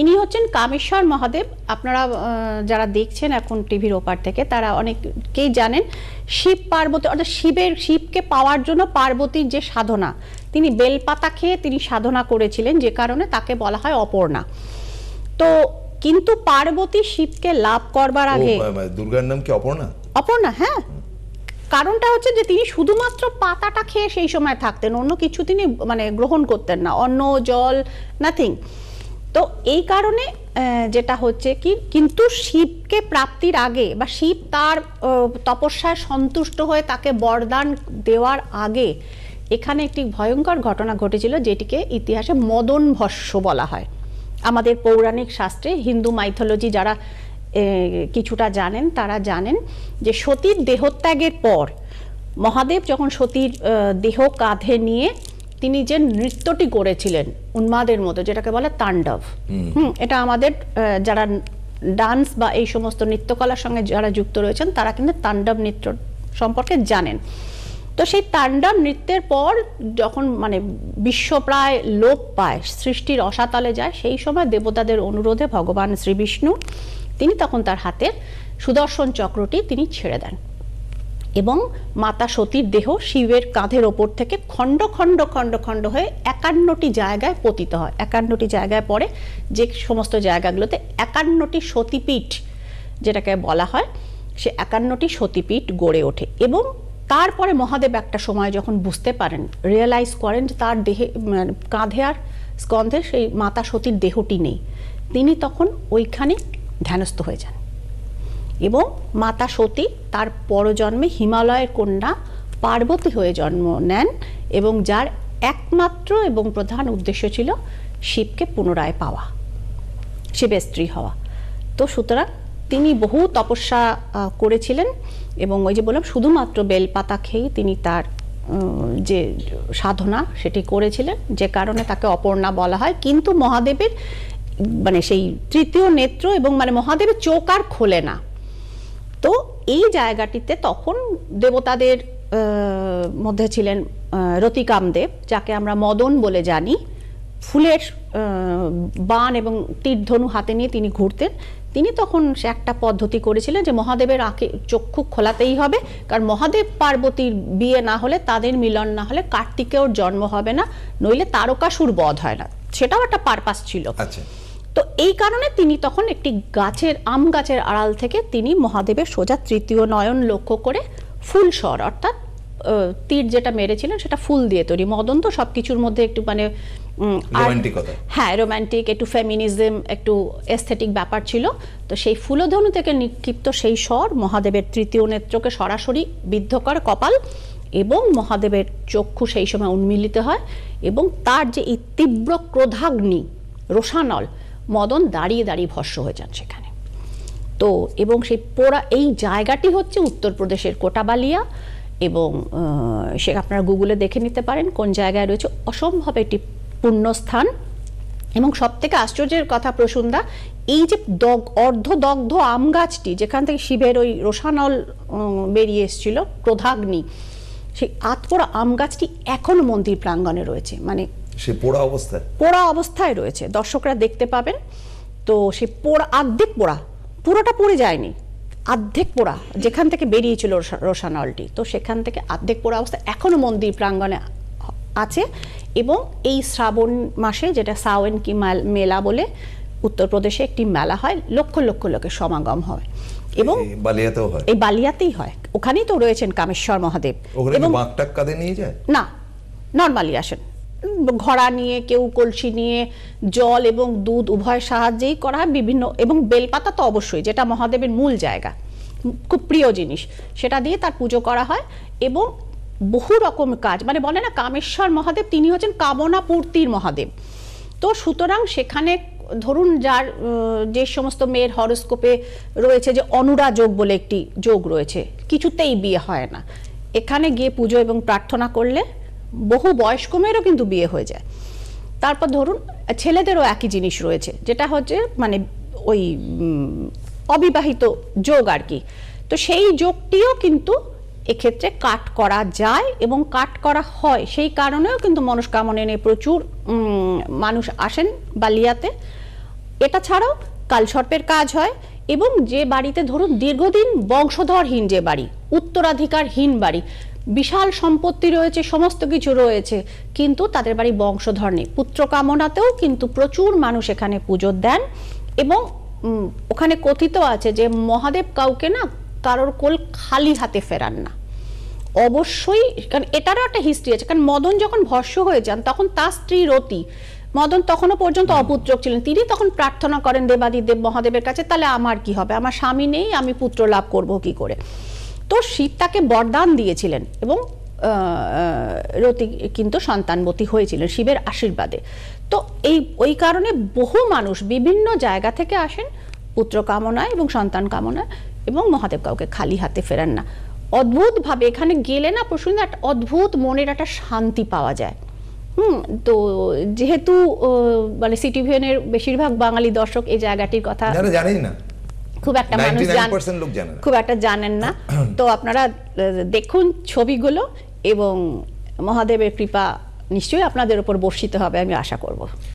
ইনি হচ্ছেন কামেশ্বর মহাদেব আপনারা যারা দেখছেন এখন টিভির ওপার থেকে তারা অনেককেই জানেন শিব পার্বতী অর্থাৎ শিবের শিবকে পাওয়ার জন্য পার্বতীর যে সাধনা তিনি বেলপাতা খেয়ে তিনি সাধনা করেছিলেন যে কারণে তাকে বলা হয় অপর্ণা তো কিন্তু পার্বতী শিবকে লাভ করবার আগে দুর্গার নাম কি অপর্ণা অপর্ণা হ্যাঁ কারণটা হচ্ছে যে তিনি শুধুমাত্র পাতাটা খেয়ে সেই সময় থাকতেন অন্য কিছু তিনি মানে গ্রহণ করতেন না অন্ন জল নাথিং তো এই কারণে যেটা হচ্ছে কি কিন্তু শিবকে প্রাপ্তির আগে বা শিব তার তপস্যায় সন্তুষ্ট হয়ে তাকে বরদান দেওয়ার আগে এখানে একটি ভয়ঙ্কর ঘটনা ঘটেছিল যেটিকে ইতিহাসে মদন ভস্য বলা হয় আমাদের পৌরাণিক শাস্ত্রে হিন্দু মাইথোলজি যারা কিছুটা জানেন তারা জানেন যে সতীর দেহত্যাগের পর মহাদেব যখন সতীর দেহ কাঁধে নিয়ে তিনি যে নৃত্যটি করেছিলেন উন্মাদের মতো যেটাকে বলে তাণ্ডব হুম এটা আমাদের যারা ডান্স বা এই সমস্ত নৃত্যকলার সঙ্গে যারা যুক্ত রয়েছেন তারা কিন্তু তাণ্ডব নৃত্য সম্পর্কে জানেন তো সেই তাণ্ডব নৃত্যের পর যখন মানে বিশ্ব প্রায় লোপ পায় সৃষ্টির অসাতালে যায় সেই সময় দেবতাদের অনুরোধে ভগবান শ্রীবিষ্ণু তিনি তখন তার হাতের সুদর্শন চক্রটি তিনি ছেড়ে দেন এবং মাতা সতীর দেহ শিবের কাঁধের ওপর থেকে খণ্ড খণ্ড খণ্ড খণ্ড হয়ে একান্নটি জায়গায় পতিত হয় একান্নটি জায়গায় পড়ে যে সমস্ত জায়গাগুলোতে একান্নটি সতীপীঠ যেটাকে বলা হয় সে একান্নটি সতীপীঠ গড়ে ওঠে এবং তারপরে মহাদেব একটা সময় যখন বুঝতে পারেন রিয়েলাইজ করেন যে তার দেহে মানে কাঁধে আর স্কন্ধে সেই মাতা সতীর দেহটি নেই তিনি তখন ওইখানে ধ্যানস্থ হয়ে যান এবং মাতা সতী তার পরজন্মে হিমালয়ের কন্যা পার্বতী হয়ে জন্ম নেন এবং যার একমাত্র এবং প্রধান উদ্দেশ্য ছিল শিবকে পুনরায় পাওয়া শিবের স্ত্রী হওয়া তো সুতরাং তিনি বহু তপস্যা করেছিলেন এবং ওই যে বললাম শুধুমাত্র বেলপাতা খেয়েই তিনি তার যে সাধনা সেটি করেছিলেন যে কারণে তাকে অপর্ণা বলা হয় কিন্তু মহাদেবের মানে সেই তৃতীয় নেত্র এবং মানে মহাদেবের চোখ আর খোলে না তো এই জায়গাটিতে তখন দেবতাদের মধ্যে ছিলেন রতিকাম দেব যাকে আমরা মদন বলে জানি ফুলের বান এবং তীরধনু হাতে নিয়ে তিনি ঘুরতেন তিনি তখন সে একটা পদ্ধতি করেছিলেন যে মহাদেবের আঁকে চক্ষু খোলাতেই হবে কারণ মহাদেব পার্বতীর বিয়ে না হলে তাদের মিলন না হলে কার্তিকেওর জন্ম হবে না নইলে তারকাসুর বধ হয় না সেটাও একটা পারপাস ছিল আচ্ছা তো এই কারণে তিনি তখন একটি গাছের আম গাছের আড়াল থেকে তিনি মহাদেবের সোজা তৃতীয় নয়ন লক্ষ্য করে ফুল স্বর অর্থাৎ তীর যেটা মেরেছিলেন সেটা ফুল দিয়ে তৈরি মদন তো সব কিছুর মধ্যে একটু মানে হ্যাঁ রোম্যান্টিক একটু ফেমিনিজম একটু এস্থেটিক ব্যাপার ছিল তো সেই ফুলধনু থেকে নিক্ষিপ্ত সেই স্বর মহাদেবের তৃতীয় নেত্রকে সরাসরি করে কপাল এবং মহাদেবের চক্ষু সেই সময় উন্মিলিত হয় এবং তার যে এই তীব্র ক্রোধাগ্নি রোষানল মদন দাঁড়িয়ে দাঁড়িয়ে ভস্য হয়ে যান সেখানে তো এবং সেই পোড়া এই জায়গাটি হচ্ছে উত্তরপ্রদেশের কোটাবালিয়া এবং সে আপনারা গুগলে দেখে নিতে পারেন কোন জায়গায় রয়েছে অসম্ভব একটি পুণ্যস্থান এবং সব থেকে আশ্চর্যের কথা প্রসুন্দা এই যে দগ অর্ধদগ্ধ আম গাছটি যেখান থেকে শিবের ওই রোশানল বেরিয়ে এসেছিল ক্রোধাগ্নি সেই আতপোড়া আম গাছটি এখনও মন্দির প্রাঙ্গণে রয়েছে মানে সে পোড়া অবস্থায় পোড়া অবস্থায় রয়েছে দর্শকরা দেখতে পাবেন তো সে পোড়া আর্ধেক পোড়া পুরোটা পড়ে যায়নি আর্ধেক পোড়া যেখান থেকে বেরিয়েছিল রোশানলটি তো সেখান থেকে আর্ধেক পোড়া অবস্থা এখনও মন্দির প্রাঙ্গণে আছে এবং এই শ্রাবণ মাসে যেটা সাওয়েন কি মেলা বলে উত্তরপ্রদেশে একটি মেলা হয় লক্ষ লক্ষ লোকের সমাগম হয় এবং এই বালিয়াতেই হয় ওখানেই তো রয়েছেন কামেশ্বর মহাদেব এবং নিয়ে যায় না নর্মালি আসেন ঘড়া নিয়ে কেউ কলসি নিয়ে জল এবং দুধ উভয় সাহায্যেই করা বিভিন্ন এবং বেলপাতা তো অবশ্যই যেটা মহাদেবের মূল জায়গা খুব প্রিয় জিনিস সেটা দিয়ে তার পুজো করা হয় এবং বহু রকম কাজ মানে বলে না কামেশ্বর মহাদেব তিনি হচ্ছেন কামনা পূর্তির মহাদেব তো সুতরাং সেখানে ধরুন যার যে সমস্ত মেয়ের হরস্কোপে রয়েছে যে অনুরা যোগ বলে একটি যোগ রয়েছে কিছুতেই বিয়ে হয় না এখানে গিয়ে পুজো এবং প্রার্থনা করলে বহু বয়স্ক মেয়েরও কিন্তু বিয়ে হয়ে যায় তারপর ধরুন ছেলেদেরও একই জিনিস রয়েছে যেটা হচ্ছে মানে ওই অবিবাহিত যোগ আর কি তো সেই যোগটিও কিন্তু এক্ষেত্রে কাট করা যায় এবং কাট করা হয় সেই কারণেও কিন্তু মনস্কামনে নিয়ে প্রচুর মানুষ আসেন বালিয়াতে এটা ছাড়াও কালসর্পের কাজ হয় এবং যে বাড়িতে ধরুন দীর্ঘদিন বংশধরহীন যে বাড়ি উত্তরাধিকারহীন বাড়ি বিশাল সম্পত্তি রয়েছে সমস্ত কিছু রয়েছে কিন্তু তাদের বাড়ি বংশধর নেই পুত্র কামনাতেও কিন্তু প্রচুর মানুষ এখানে পুজো দেন এবং ওখানে কথিত আছে যে মহাদেব কাউকে না কারোর কোল খালি হাতে ফেরান না অবশ্যই কারণ এটারও একটা হিস্ট্রি আছে কারণ মদন যখন ভস্য হয়ে যান তখন তার স্ত্রী রতি মদন তখনও পর্যন্ত অপুত্রক ছিলেন তিনি তখন প্রার্থনা করেন দেবাদিদেব মহাদেবের কাছে তাহলে আমার কি হবে আমার স্বামী নেই আমি পুত্র লাভ করব কি করে তো শিব তাকে বরদান দিয়েছিলেন এবং রতি কিন্তু সন্তানবতী হয়েছিলেন শিবের আশীর্বাদে তো এই ওই কারণে বহু মানুষ বিভিন্ন জায়গা থেকে আসেন পুত্র কামনায় এবং সন্তান কামনায় এবং মহাদেব কাউকে খালি হাতে ফেরান না অদ্ভুতভাবে এখানে গেলে না প্রসঙ্গে একটা অদ্ভুত মনের একটা শান্তি পাওয়া যায় হুম তো যেহেতু মানে সিটিভিয়নের বেশিরভাগ বাঙালি দর্শক এই জায়গাটির কথা জানেন না খুব একটা মানুষ জানেন খুব একটা জানেন না তো আপনারা দেখুন ছবিগুলো এবং মহাদেবের কৃপা নিশ্চয়ই আপনাদের উপর বর্ষিত হবে আমি আশা করব